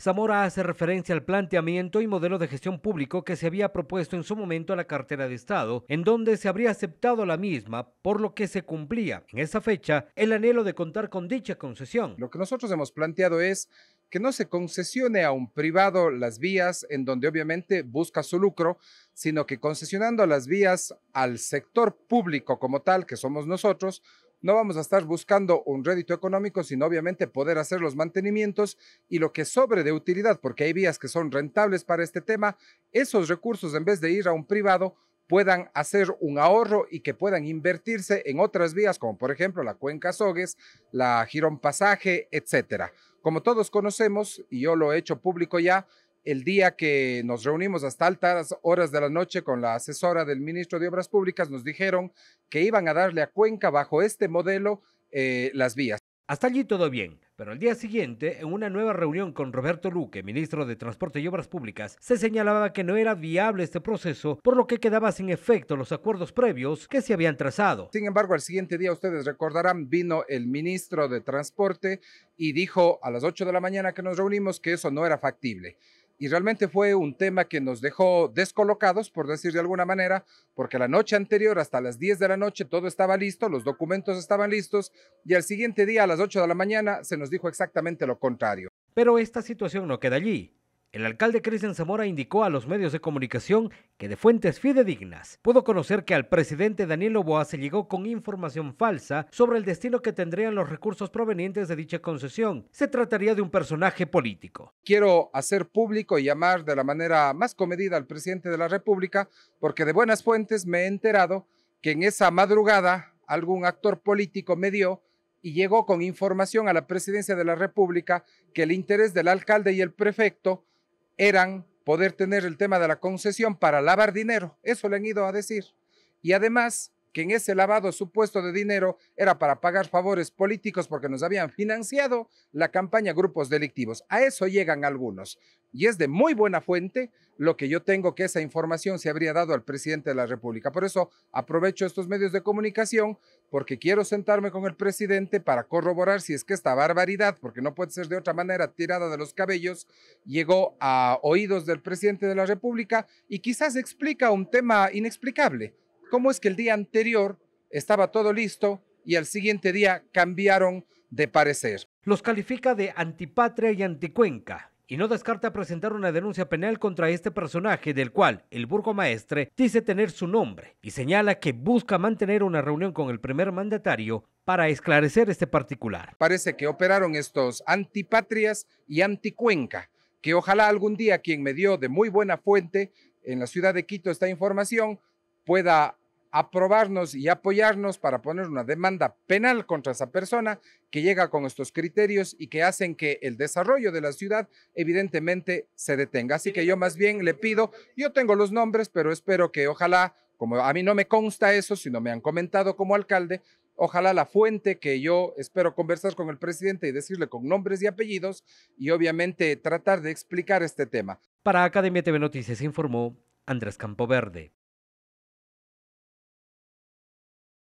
Zamora hace referencia al planteamiento y modelo de gestión público que se había propuesto en su momento a la cartera de Estado, en donde se habría aceptado la misma, por lo que se cumplía en esa fecha el anhelo de contar con dicha concesión. Lo que nosotros hemos planteado es que no se concesione a un privado las vías en donde obviamente busca su lucro, sino que concesionando las vías al sector público como tal, que somos nosotros, no vamos a estar buscando un rédito económico, sino obviamente poder hacer los mantenimientos y lo que sobre de utilidad, porque hay vías que son rentables para este tema, esos recursos en vez de ir a un privado puedan hacer un ahorro y que puedan invertirse en otras vías, como por ejemplo la Cuenca Sogues, la Girón Pasaje, etcétera. Como todos conocemos, y yo lo he hecho público ya, el día que nos reunimos hasta altas horas de la noche con la asesora del ministro de Obras Públicas, nos dijeron que iban a darle a Cuenca bajo este modelo eh, las vías. Hasta allí todo bien, pero el día siguiente, en una nueva reunión con Roberto Luque, ministro de Transporte y Obras Públicas, se señalaba que no era viable este proceso, por lo que quedaba sin efecto los acuerdos previos que se habían trazado. Sin embargo, al siguiente día, ustedes recordarán, vino el ministro de Transporte y dijo a las 8 de la mañana que nos reunimos que eso no era factible y realmente fue un tema que nos dejó descolocados, por decir de alguna manera, porque la noche anterior hasta las 10 de la noche todo estaba listo, los documentos estaban listos y al siguiente día a las 8 de la mañana se nos dijo exactamente lo contrario. Pero esta situación no queda allí. El alcalde Cristian Zamora indicó a los medios de comunicación que de fuentes fidedignas pudo conocer que al presidente Daniel Oboa se llegó con información falsa sobre el destino que tendrían los recursos provenientes de dicha concesión. Se trataría de un personaje político. Quiero hacer público y llamar de la manera más comedida al presidente de la República porque de buenas fuentes me he enterado que en esa madrugada algún actor político me dio y llegó con información a la presidencia de la República que el interés del alcalde y el prefecto eran poder tener el tema de la concesión para lavar dinero. Eso le han ido a decir. Y además, que en ese lavado supuesto de dinero era para pagar favores políticos porque nos habían financiado la campaña grupos delictivos. A eso llegan algunos. Y es de muy buena fuente lo que yo tengo que esa información se habría dado al presidente de la República. Por eso aprovecho estos medios de comunicación porque quiero sentarme con el presidente para corroborar si es que esta barbaridad, porque no puede ser de otra manera, tirada de los cabellos, llegó a oídos del presidente de la República y quizás explica un tema inexplicable ¿Cómo es que el día anterior estaba todo listo y al siguiente día cambiaron de parecer? Los califica de antipatria y anticuenca y no descarta presentar una denuncia penal contra este personaje del cual el burgo maestre dice tener su nombre y señala que busca mantener una reunión con el primer mandatario para esclarecer este particular. Parece que operaron estos antipatrias y anticuenca, que ojalá algún día quien me dio de muy buena fuente en la ciudad de Quito esta información pueda aprobarnos y apoyarnos para poner una demanda penal contra esa persona que llega con estos criterios y que hacen que el desarrollo de la ciudad evidentemente se detenga. Así que yo más bien le pido, yo tengo los nombres, pero espero que ojalá, como a mí no me consta eso, sino me han comentado como alcalde, ojalá la fuente que yo espero conversar con el presidente y decirle con nombres y apellidos y obviamente tratar de explicar este tema. Para Academia TV Noticias informó Andrés Campo Verde.